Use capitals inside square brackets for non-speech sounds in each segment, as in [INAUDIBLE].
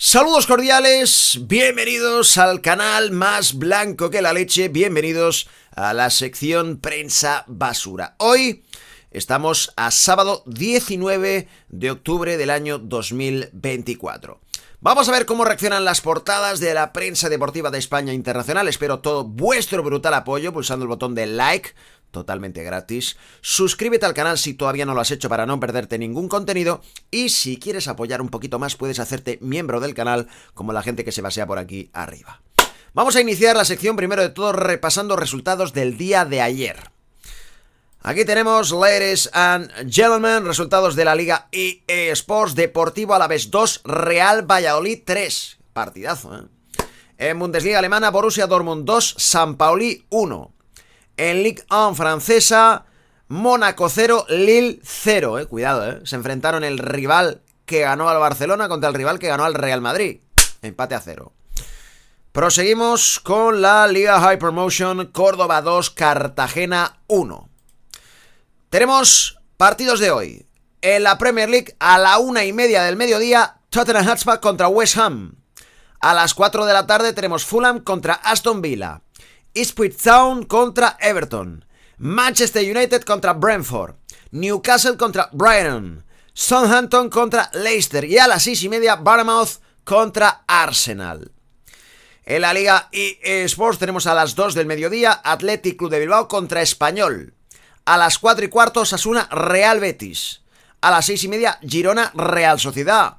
Saludos cordiales, bienvenidos al canal más blanco que la leche, bienvenidos a la sección prensa basura. Hoy estamos a sábado 19 de octubre del año 2024. Vamos a ver cómo reaccionan las portadas de la prensa deportiva de España Internacional. Espero todo vuestro brutal apoyo pulsando el botón de like, totalmente gratis. Suscríbete al canal si todavía no lo has hecho para no perderte ningún contenido y si quieres apoyar un poquito más puedes hacerte miembro del canal como la gente que se basea por aquí arriba. Vamos a iniciar la sección primero de todo repasando resultados del día de ayer. Aquí tenemos, ladies and gentlemen, resultados de la Liga EA Sports Deportivo a la vez 2, Real Valladolid 3. Partidazo, ¿eh? En Bundesliga Alemana, Borussia Dortmund 2, San Pauli 1. En Ligue 1 francesa, Mónaco 0, Lille 0. Eh, cuidado, eh. Se enfrentaron el rival que ganó al Barcelona contra el rival que ganó al Real Madrid. Empate a 0. Proseguimos con la Liga High Promotion Córdoba 2, Cartagena 1. Tenemos partidos de hoy. En la Premier League, a la una y media del mediodía, Tottenham Hotspur contra West Ham. A las 4 de la tarde tenemos Fulham contra Aston Villa. Ipswich Town contra Everton, Manchester United contra Brentford, Newcastle contra Brighton, Southampton contra Leicester y a las seis y media Bournemouth contra Arsenal. En la Liga eSports tenemos a las 2 del mediodía Athletic Club de Bilbao contra Español. A las 4 y cuarto Asuna Real Betis. A las 6 y media Girona Real Sociedad.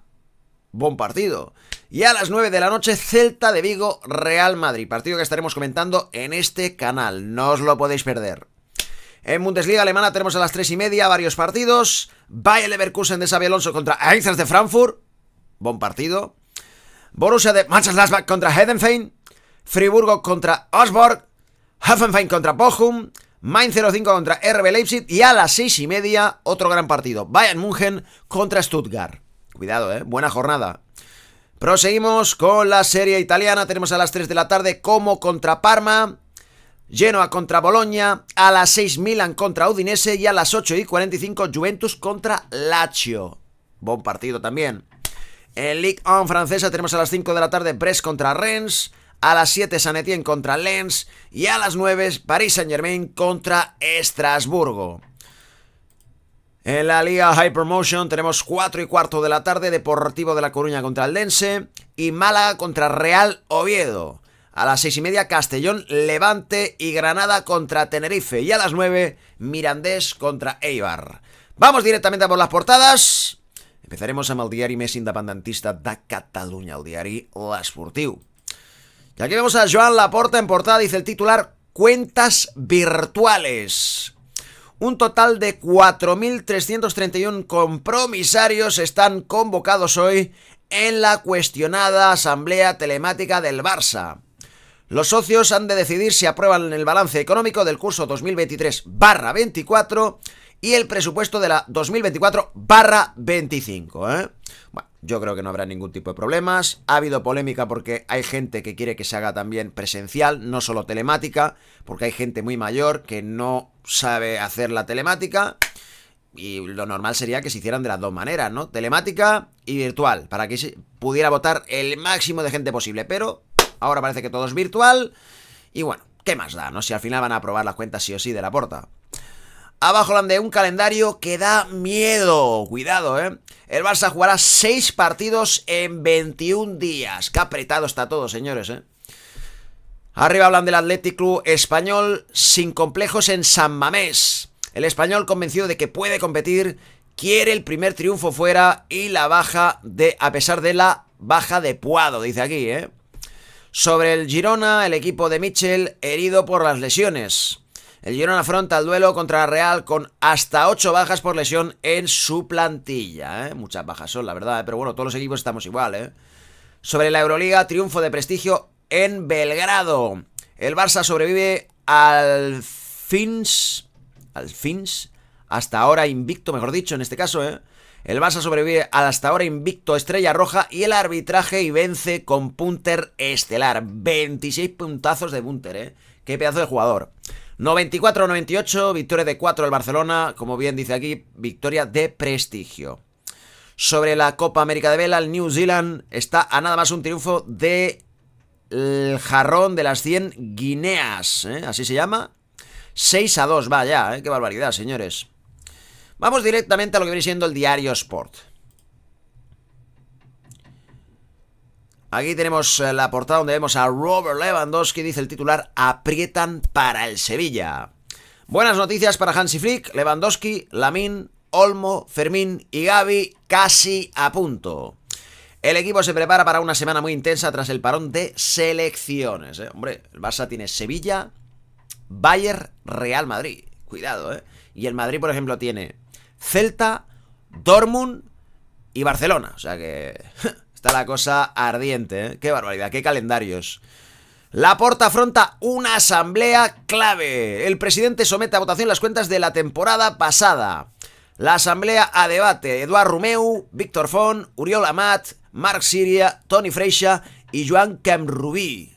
Buen partido. Y a las 9 de la noche, Celta de Vigo, Real Madrid, partido que estaremos comentando en este canal, no os lo podéis perder. En Bundesliga alemana tenemos a las 3 y media varios partidos. Bayern Leverkusen de Xabi Alonso contra Eintracht de Frankfurt, buen partido. Borussia de Mönchengladbach contra Heidenfein, Friburgo contra Osborg, Hoffenheim contra Bochum, Main 05 contra RB Leipzig y a las 6 y media otro gran partido, Bayern München contra Stuttgart. Cuidado, eh, buena jornada. Proseguimos con la serie italiana. Tenemos a las 3 de la tarde como contra Parma. Genoa contra Boloña, a las 6 Milan contra Udinese y a las 8 y 45 Juventus contra Lazio. Buen partido también. En Ligue 1 francesa tenemos a las 5 de la tarde Brest contra Rennes, a las 7 San Etienne contra Lens y a las 9 Paris Saint Germain contra Estrasburgo. En la Liga Hypermotion tenemos 4 y cuarto de la tarde, Deportivo de La Coruña contra Aldense y Málaga contra Real Oviedo. A las 6 y media, Castellón, Levante y Granada contra Tenerife. Y a las 9, Mirandés contra Eibar. Vamos directamente a por las portadas. Empezaremos a el diari més independentista de Catalunya, el diari L'Esportiu. Y aquí vemos a Joan Laporta en portada, dice el titular, Cuentas virtuales. Un total de 4.331 compromisarios están convocados hoy en la cuestionada asamblea telemática del Barça. Los socios han de decidir si aprueban el balance económico del curso 2023-24 y el presupuesto de la 2024-25. Yo creo que no habrá ningún tipo de problemas. Ha habido polémica porque hay gente que quiere que se haga también presencial, no solo telemática, porque hay gente muy mayor que no sabe hacer la telemática. Y lo normal sería que se hicieran de las dos maneras, ¿no? Telemática y virtual, para que pudiera votar el máximo de gente posible. Pero ahora parece que todo es virtual. Y bueno, ¿qué más da, no? Si al final van a aprobar las cuentas sí o sí de la porta. Abajo de un calendario que da miedo. Cuidado, ¿eh? El Barça jugará 6 partidos en 21 días. Qué apretado está todo, señores, ¿eh? Arriba hablan del Athletic Club español sin complejos en San Mamés. El español convencido de que puede competir, quiere el primer triunfo fuera y la baja de, a pesar de la baja de Puado, dice aquí, ¿eh? Sobre el Girona, el equipo de Mitchell herido por las lesiones. El Girona afronta el duelo contra la Real con hasta 8 bajas por lesión en su plantilla. ¿eh? Muchas bajas son, la verdad, ¿eh? pero bueno, todos los equipos estamos igual. ¿eh? Sobre la Euroliga, triunfo de prestigio en Belgrado. El Barça sobrevive al fins, al fins, hasta ahora invicto, mejor dicho, en este caso, ¿eh? El Barça sobrevive al hasta ahora invicto Estrella Roja y el arbitraje y vence con Punter Estelar. 26 puntazos de Punter, ¿eh? Qué pedazo de jugador. 94-98, victoria de 4 del Barcelona, como bien dice aquí, victoria de prestigio. Sobre la Copa América de Vela, el New Zealand está a nada más un triunfo de jarrón de las 100 guineas, ¿eh? así se llama. 6 a 2, vaya, ¿eh? qué barbaridad, señores. Vamos directamente a lo que viene siendo el diario Sport. Aquí tenemos eh, la portada donde vemos a Robert Lewandowski, dice el titular, aprietan para el Sevilla. Buenas noticias para Hansi Flick, Lewandowski, Lamin, Olmo, Fermín y Gaby casi a punto. El equipo se prepara para una semana muy intensa tras el parón de selecciones. Eh. Hombre, el Barça tiene Sevilla, Bayern, Real Madrid. Cuidado, ¿eh? Y el Madrid, por ejemplo, tiene Celta, Dortmund y Barcelona. O sea que... [LAUGHS] Está la cosa ardiente, ¿eh? Qué barbaridad, qué calendarios. La porta afronta una asamblea clave. El presidente somete a votación las cuentas de la temporada pasada. La asamblea a debate. Eduard Rumeu, Víctor Fon, Uriol Amat, Marc Siria, Tony Freixa y Joan Camrubí.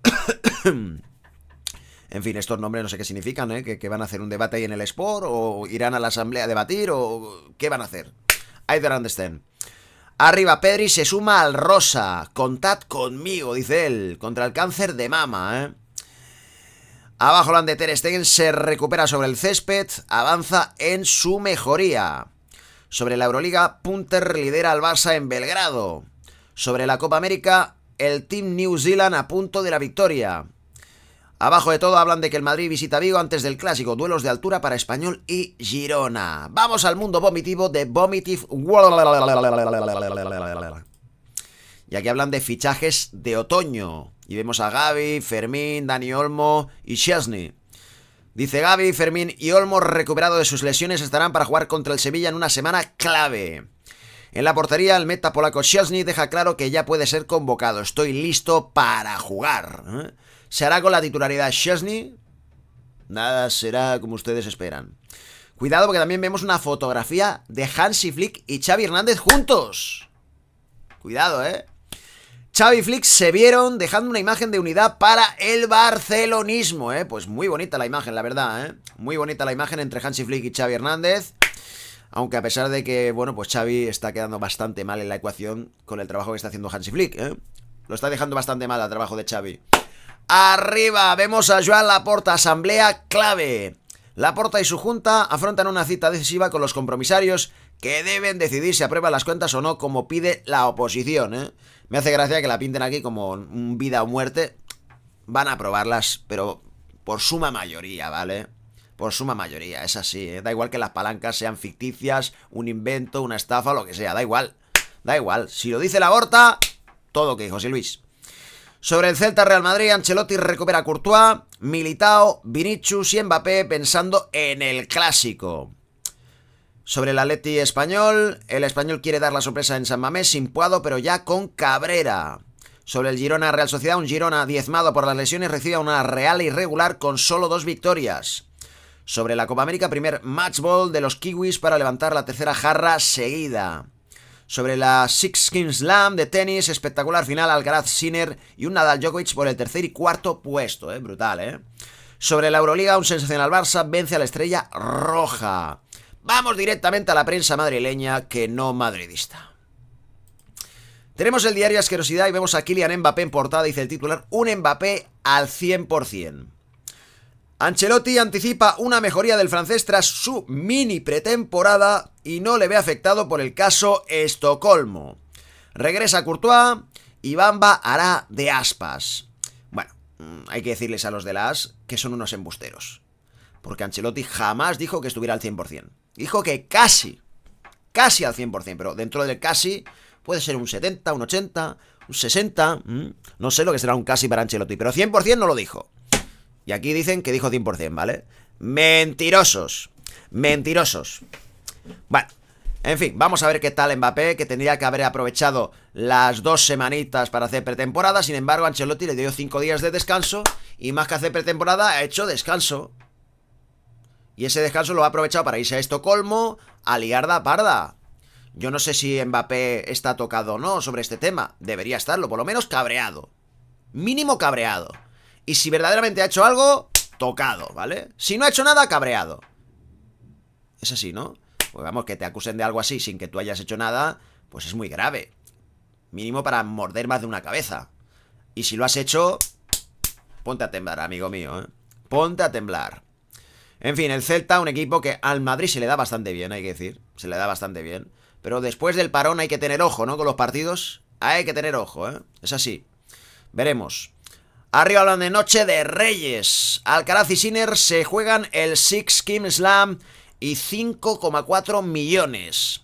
[COUGHS] en fin, estos nombres no sé qué significan, ¿eh? ¿Que, van a hacer un debate ahí en el Sport o irán a la asamblea a debatir o qué van a hacer. I don't understand. Arriba Pedri se suma al Rosa. Contad conmigo, dice él, contra el cáncer de mama, ¿eh? Abajo Land de se recupera sobre el césped, avanza en su mejoría. Sobre la Euroliga, Punter lidera al Barça en Belgrado. Sobre la Copa América, el Team New Zealand a punto de la victoria. Abajo de todo hablan de que el Madrid visita Vigo antes del clásico, duelos de altura para Español y Girona. Vamos al mundo vomitivo de Vomitive. Y aquí hablan de fichajes de otoño. Y vemos a Gaby, Fermín, Dani Olmo y Chesney. Dice Gaby, Fermín y Olmo recuperado de sus lesiones estarán para jugar contra el Sevilla en una semana clave. En la portería, el meta polaco Chesney deja claro que ya puede ser convocado. Estoy listo para jugar. ¿eh? se hará con la titularidad Chesney. Nada será como ustedes esperan. Cuidado porque también vemos una fotografía de Hansi Flick y Xavi Hernández juntos. Cuidado, ¿eh? Xavi y Flick se vieron dejando una imagen de unidad para el barcelonismo, ¿eh? Pues muy bonita la imagen, la verdad, ¿eh? Muy bonita la imagen entre Hansi Flick y Xavi Hernández. Aunque a pesar de que, bueno, pues Xavi está quedando bastante mal en la ecuación con el trabajo que está haciendo Hansi Flick, ¿eh? Lo está dejando bastante mal al trabajo de Xavi. Arriba, vemos a Joan Laporta, asamblea clave. Laporta y su junta afrontan una cita decisiva con los compromisarios que deben decidir si aprueban las cuentas o no, como pide la oposición. ¿eh? Me hace gracia que la pinten aquí como un vida o muerte. Van a aprobarlas, pero por suma mayoría, ¿vale? Por suma mayoría, es así. ¿eh? Da igual que las palancas sean ficticias, un invento, una estafa, lo que sea, da igual. Da igual. Si lo dice la todo que dijo, Luis. Sobre el Celta Real Madrid, Ancelotti recupera a Courtois, Militao, Vinicius y Mbappé pensando en el clásico. Sobre el Atleti español, el español quiere dar la sorpresa en San Mamés sin Puado, pero ya con Cabrera. Sobre el Girona Real Sociedad, un Girona diezmado por las lesiones recibe una Real irregular con solo dos victorias. Sobre la Copa América, primer matchball de los Kiwis para levantar la tercera jarra seguida sobre la Six Kings Slam de tenis, espectacular final Alcaraz Sinner y un Nadal Djokovic por el tercer y cuarto puesto, eh, brutal, ¿eh? Sobre la Euroliga, un sensacional Barça vence a la estrella roja. Vamos directamente a la prensa madrileña que no madridista. Tenemos el diario Asquerosidad y vemos a Kylian Mbappé en portada, dice el titular, un Mbappé al 100%. Ancelotti anticipa una mejoría del francés tras su mini pretemporada y no le ve afectado por el caso Estocolmo. Regresa Courtois y Bamba hará de aspas. Bueno, mm, hay que decirles a los de las que son unos embusteros. Porque Ancelotti jamás dijo que estuviera al 100%. Dijo que casi, casi al 100%, pero dentro del casi puede ser un 70, un 80, un 60, mm, no sé lo que será un casi para Ancelotti, pero 100% no lo dijo. Y aquí dicen que dijo 100%, ¿vale? Mentirosos. Mentirosos. Bueno, en fin, vamos a ver qué tal Mbappé, que tendría que haber aprovechado las dos semanitas para hacer pretemporada. Sin embargo, Ancelotti le dio cinco días de descanso y más que hacer pretemporada, ha hecho descanso. Y ese descanso lo ha aprovechado para irse a Estocolmo a liarda parda. Yo no sé si Mbappé está tocado o no sobre este tema. Debería estarlo, por lo menos cabreado. Mínimo cabreado. Y si verdaderamente ha hecho algo, tocado, ¿vale? Si no ha hecho nada, cabreado. Es así, ¿no? Pues vamos, que te acusen de algo así sin que tú hayas hecho nada, pues es muy grave. Mínimo para morder más de una cabeza. Y si lo has hecho, ponte a temblar, amigo mío, ¿eh? Ponte a temblar. En fin, el Celta, un equipo que al Madrid se le da bastante bien, hay que decir. Se le da bastante bien. Pero después del parón hay que tener ojo, ¿no? Con los partidos. Hay que tener ojo, ¿eh? Es así. Veremos. Arriba hablan de Noche de Reyes. Alcaraz y Sinner se juegan el Six Kim Slam y 5,4 millones.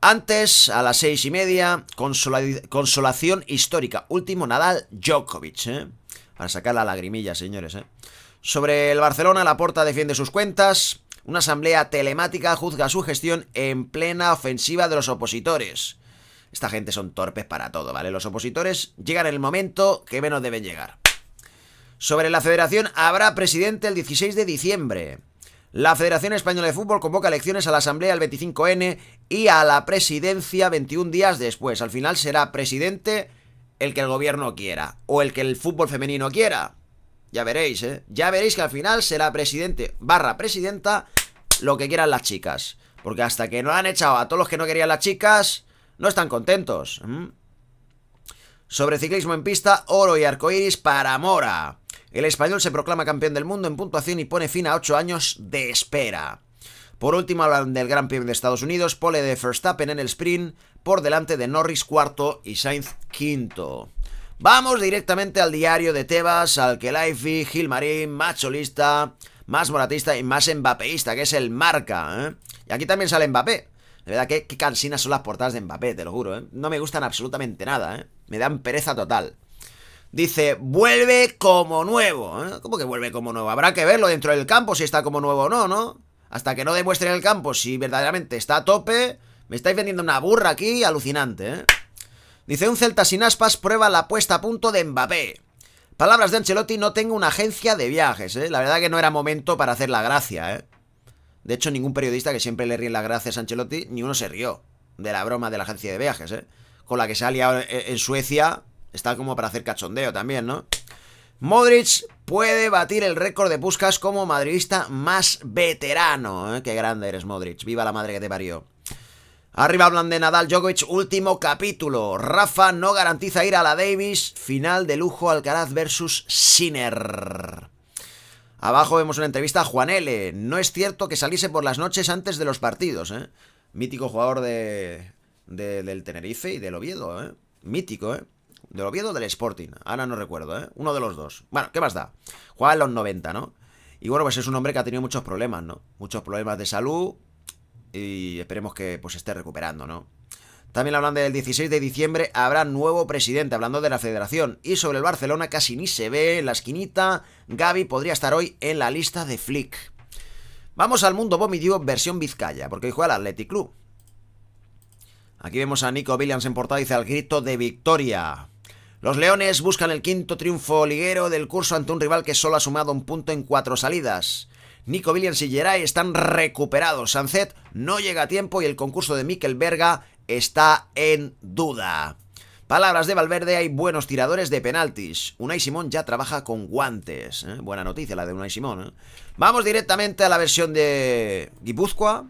Antes, a las seis y media, consolación histórica. Último Nadal Djokovic, ¿eh? Para sacar la lagrimilla, señores, ¿eh? Sobre el Barcelona, la puerta defiende sus cuentas. Una asamblea telemática juzga su gestión en plena ofensiva de los opositores. Esta gente son torpes para todo, ¿vale? Los opositores llegan en el momento que menos deben llegar. Sobre la federación, habrá presidente el 16 de diciembre. La Federación Española de Fútbol convoca elecciones a la Asamblea el 25N y a la presidencia 21 días después. Al final será presidente el que el gobierno quiera o el que el fútbol femenino quiera. Ya veréis, ¿eh? Ya veréis que al final será presidente barra presidenta lo que quieran las chicas. Porque hasta que no han echado a todos los que no querían las chicas, no están contentos. Mm. Sobre ciclismo en pista, oro y arcoiris para Mora. El español se proclama campeón del mundo en puntuación y pone fin a 8 años de espera. Por último, hablan del Gran Premio de Estados Unidos, pole de Verstappen en el sprint, por delante de Norris cuarto y Sainz quinto. Vamos directamente al diario de Tebas, al que Laifi, Gilmarín, más solista, más moratista y más embapeísta, que es el marca. ¿eh? Y aquí también sale Mbappé. De verdad que, cansinas son las portadas de Mbappé, te lo juro, ¿eh? No me gustan absolutamente nada, ¿eh? Me dan pereza total. Dice, vuelve como nuevo. ¿eh? ¿Cómo que vuelve como nuevo? Habrá que verlo dentro del campo si está como nuevo o no, ¿no? Hasta que no demuestren el campo si verdaderamente está a tope. Me estáis vendiendo una burra aquí alucinante, ¿eh? Dice, un Celta sin aspas prueba la puesta a punto de Mbappé. Palabras de Ancelotti, no tengo una agencia de viajes, ¿eh? La verdad que no era momento para hacer la gracia, ¿eh? De hecho, ningún periodista que siempre le ríe las gracias a Ancelotti, ni uno se rió de la broma de la agencia de viajes, ¿eh? Con la que se ha en Suecia, está como para hacer cachondeo también, ¿no? Modric puede batir el récord de Puskas como madridista más veterano. ¿eh? Qué grande eres, Modric. Viva la madre que te parió. Arriba hablan de Nadal Djokovic, último capítulo. Rafa no garantiza ir a la Davis. Final de lujo Alcaraz versus Sinner. Abajo vemos una entrevista a Juan L. No es cierto que saliese por las noches antes de los partidos, ¿eh? Mítico jugador de, del Tenerife y del Oviedo, ¿eh? Mítico, ¿eh? Del Oviedo o del Sporting. Ahora no recuerdo, ¿eh? Uno de los dos. Bueno, ¿qué más da? Juega en los 90, ¿no? Y bueno, pues es un hombre que ha tenido muchos problemas, ¿no? Muchos problemas de salud y esperemos que pues esté recuperando, ¿no? También hablan del 16 de diciembre habrá nuevo presidente, hablando de la federación. Y sobre el Barcelona casi ni se ve en la esquinita. Gaby podría estar hoy en la lista de Flick. Vamos al mundo vomitivo versión Vizcaya, porque hoy juega el Athletic Club. Aquí vemos a Nico Williams en portada, dice al grito de victoria. Los Leones buscan el quinto triunfo liguero del curso ante un rival que solo ha sumado un punto en cuatro salidas. Nico Williams y Geray están recuperados. Sanzet no llega a tiempo y el concurso de Mikel Berga está en duda. Palabras de Valverde, hay buenos tiradores de penaltis. Unai Simón ya trabaja con guantes. ¿eh? Buena noticia la de Unai Simón. ¿eh? Vamos directamente a la versión de Guipúzcoa,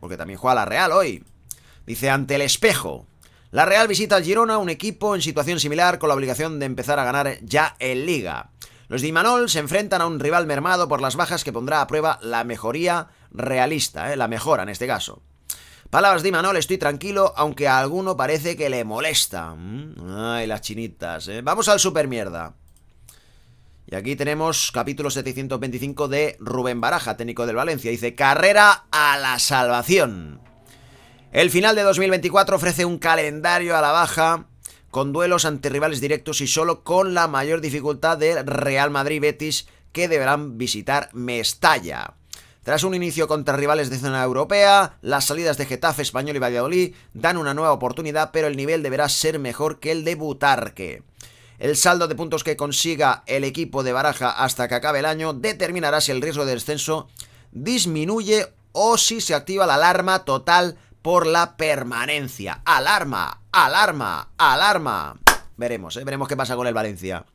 porque también juega la Real hoy. Dice, ante el espejo. La Real visita al Girona, un equipo en situación similar con la obligación de empezar a ganar ya en Liga. Los de Imanol se enfrentan a un rival mermado por las bajas que pondrá a prueba la mejoría realista, ¿eh? la mejora en este caso. Palabras de Imanol, estoy tranquilo, aunque a alguno parece que le molesta. Mm, ay, las chinitas, eh. Vamos al super Y aquí tenemos capítulo 725 de Rubén Baraja, técnico del Valencia. Dice, carrera a la salvación. El final de 2024 ofrece un calendario a la baja con duelos ante rivales directos y solo con la mayor dificultad del Real Madrid Betis que deberán visitar Mestalla. Tras un inicio contra rivales de zona europea, las salidas de Getafe, Español y Valladolid dan una nueva oportunidad, pero el nivel deberá ser mejor que el de Butarque. El saldo de puntos que consiga el equipo de Baraja hasta que acabe el año determinará si el riesgo de descenso disminuye o si se activa la alarma total por la permanencia. Alarma, alarma, alarma. Veremos, ¿eh? veremos qué pasa con el Valencia.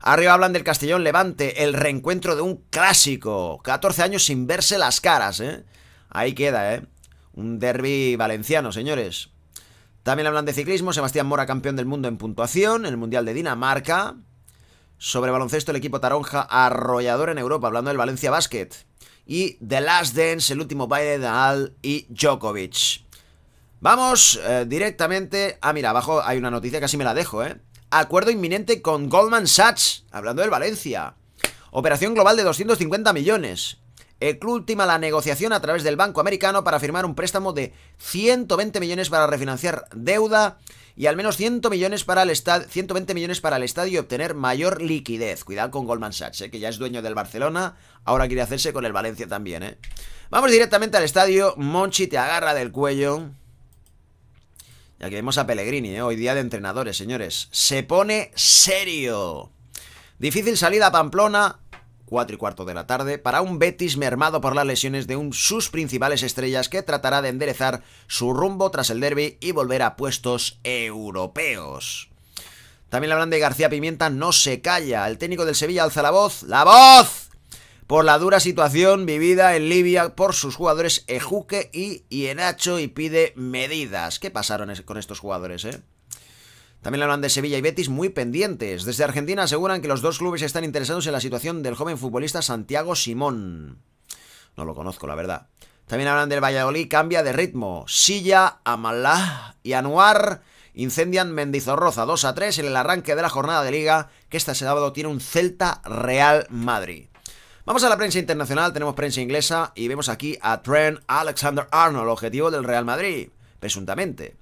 Arriba hablan del Castellón Levante, el reencuentro de un clásico. 14 años sin verse las caras, ¿eh? Ahí queda, ¿eh? Un derby valenciano, señores. También hablan de ciclismo, Sebastián Mora campeón del mundo en puntuación, en el Mundial de Dinamarca. Sobre baloncesto, el equipo Taronja arrollador en Europa, hablando del Valencia Basket. Y The Last Dance, el último baile de Al y Djokovic. Vamos eh, directamente... Ah, mira, abajo hay una noticia, que así me la dejo, ¿eh? acuerdo inminente con Goldman Sachs, hablando del Valencia. Operación global de 250 millones. El la negociación a través del Banco Americano para firmar un préstamo de 120 millones para refinanciar deuda y al menos 100 millones para el 120 millones para el estadio y obtener mayor liquidez. Cuidado con Goldman Sachs, eh, que ya es dueño del Barcelona, ahora quiere hacerse con el Valencia también. Eh. Vamos directamente al estadio, Monchi te agarra del cuello ya que vemos a Pellegrini, ¿eh? hoy día de entrenadores, señores. Se pone serio. Difícil salida a Pamplona, 4 y cuarto de la tarde, para un Betis mermado por las lesiones de un sus principales estrellas que tratará de enderezar su rumbo tras el derby y volver a puestos europeos. También hablan de García Pimienta, no se calla. El técnico del Sevilla alza la voz. ¡La voz! por la dura situación vivida en Libia por sus jugadores Ejuque y Ienacho y pide medidas. ¿Qué pasaron con estos jugadores, eh? También hablan de Sevilla y Betis muy pendientes. Desde Argentina aseguran que los dos clubes están interesados en la situación del joven futbolista Santiago Simón. No lo conozco, la verdad. También hablan del Valladolid, cambia de ritmo. Silla, Amalá y Anuar incendian Mendizorroza 2 a 3 en el arranque de la jornada de liga que este sábado tiene un Celta Real Madrid. Vamos a la prensa internacional, tenemos prensa inglesa y vemos aquí a Trent Alexander Arnold, objetivo del Real Madrid, presuntamente.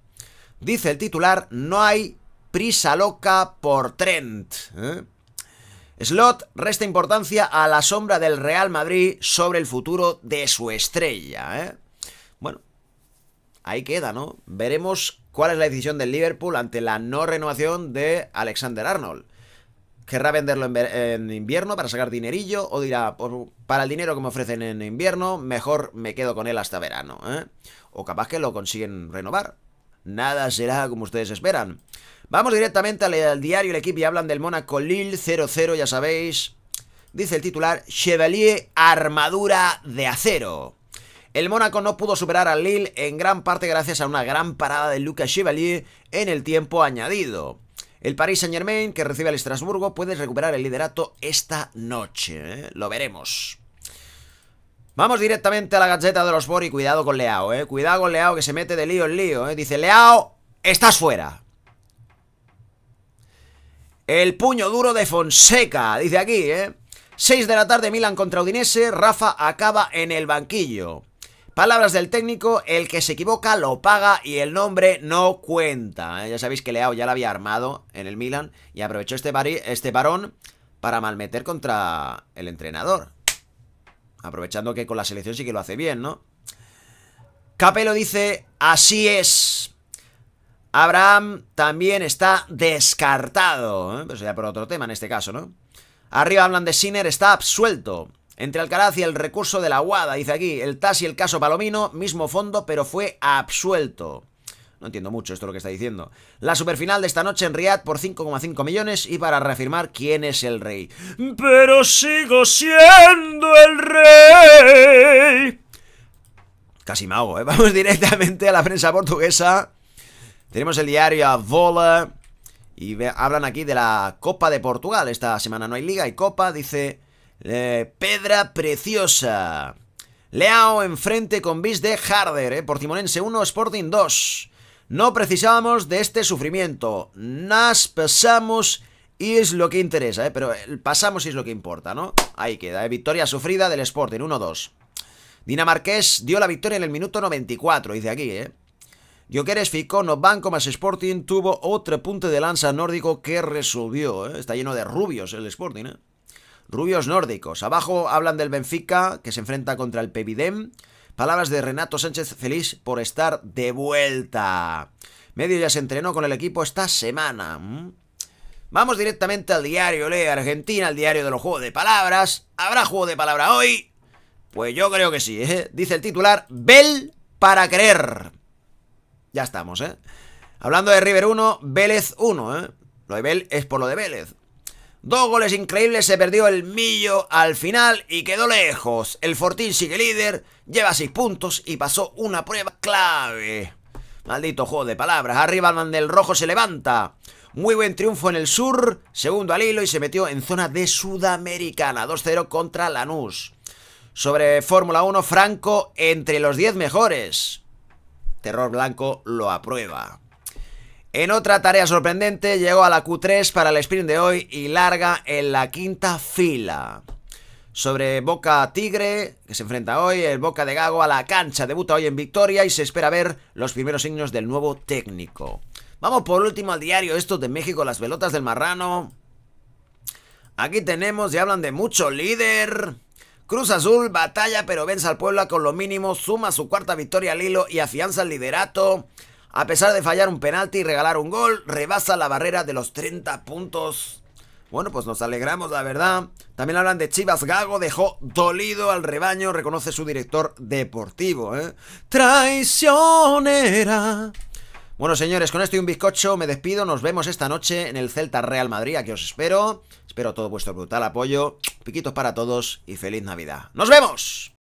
Dice el titular, no hay prisa loca por Trent. ¿eh? Slot resta importancia a la sombra del Real Madrid sobre el futuro de su estrella. ¿eh? Bueno, ahí queda, ¿no? Veremos cuál es la decisión del Liverpool ante la no renovación de Alexander Arnold querrá venderlo en, invierno para sacar dinerillo o dirá, para el dinero que me ofrecen en invierno, mejor me quedo con él hasta verano. ¿eh? O capaz que lo consiguen renovar. Nada será como ustedes esperan. Vamos directamente al, diario El Equipo y hablan del Mónaco Lille 0-0, ya sabéis. Dice el titular, Chevalier Armadura de Acero. El Mónaco no pudo superar al Lille en gran parte gracias a una gran parada de Lucas Chevalier en el tiempo añadido. El Paris Saint Germain, que recibe al Estrasburgo, puede recuperar el liderato esta noche. ¿eh? Lo veremos. Vamos directamente a la galleta de los Boris, Cuidado con Leao, ¿eh? Cuidado con Leao, que se mete de lío en lío, ¿eh? Dice, Leao, estás fuera. El puño duro de Fonseca, dice aquí, ¿eh? 6 de la tarde, Milan contra Udinese. Rafa acaba en el banquillo. Palabras del técnico, el que se equivoca lo paga y el nombre no cuenta. ¿eh? Ya sabéis que Leao ya la había armado en el Milan y aprovechó este, este varón para malmeter contra el entrenador. Aprovechando que con la selección sí que lo hace bien, ¿no? Capelo dice, así es. Abraham también está descartado. ¿eh? Pero pues ya por otro tema en este caso, ¿no? Arriba hablan de Sinner, está absuelto. Entre Alcaraz y el recurso de la Guada, dice aquí, el TAS y el caso Palomino, mismo fondo, pero fue absuelto. No entiendo mucho esto lo que está diciendo. La superfinal de esta noche en Riyadh por 5,5 millones y para reafirmar quién es el rey. Pero sigo siendo el rey. Casi mago, ¿eh? [LAUGHS] Vamos directamente a la prensa portuguesa. Tenemos el diario Vola. Y hablan aquí de la Copa de Portugal. Esta semana no hay liga, hay Copa. Dice Pedra Preciosa. Leao enfrente con bis de Harder, eh, Portimonense 1, Sporting 2. No precisábamos de este sufrimiento. Nas pasamos y es lo que interesa, eh, pero eh, pasamos y es lo que importa, ¿no? Ahí queda, eh, victoria sufrida del Sporting 1-2. Dinamarqués dio la victoria en el minuto 94, dice aquí, ¿eh? Jokeres ficó no banco más Sporting tuvo otro punto de lanza nórdico que resolvió, eh. Está lleno de rubios el Sporting, ¿eh? Rubios nórdicos. Abajo hablan del Benfica, que se enfrenta contra el Pebidem. Palabras de Renato Sánchez feliz por estar de vuelta. Medio ya se entrenó con el equipo esta semana. Mm. Vamos directamente al diario Lee Argentina, al diario de los juegos de palabras. ¿Habrá juego de palabra hoy? Pues yo creo que sí, ¿eh? Dice el titular, Bel para creer. Ya estamos, ¿eh? Hablando de River 1, Vélez 1, ¿eh? Lo de Bel es por lo de Vélez. Dos goles increíbles, se perdió el millo al final y quedó lejos. El Fortín sigue líder, lleva seis puntos y pasó una prueba clave. Maldito juego de palabras. Arriba donde el rojo se levanta. Muy buen triunfo en el sur, segundo al hilo y se metió en zona de Sudamericana. 2-0 contra Lanús. Sobre Fórmula 1, Franco entre los 10 mejores. Terror Blanco lo aprueba. En otra tarea sorprendente, llegó a la Q3 para el sprint de hoy y larga en la quinta fila. Sobre Boca Tigre, que se enfrenta hoy, el Boca de Gago a la cancha. Debuta hoy en Victoria y se espera ver los primeros signos del nuevo técnico. Vamos por último al diario Estos de México, las pelotas del marrano. Aquí tenemos y hablan de mucho líder. Cruz Azul batalla pero vence al Puebla con lo mínimo, suma su cuarta victoria al hilo y afianza el liderato. A pesar de fallar un penalti y regalar un gol, rebasa la barrera de los 30 puntos. Bueno, pues nos alegramos, la verdad. También hablan de Chivas Gago, dejó dolido al rebaño, reconoce su director deportivo. ¿eh? Traicionera. Bueno, señores, con esto y un bizcocho me despido. Nos vemos esta noche en el Celta Real Madrid. Aquí os espero. Espero todo vuestro brutal apoyo. Piquitos para todos y feliz Navidad. ¡Nos vemos!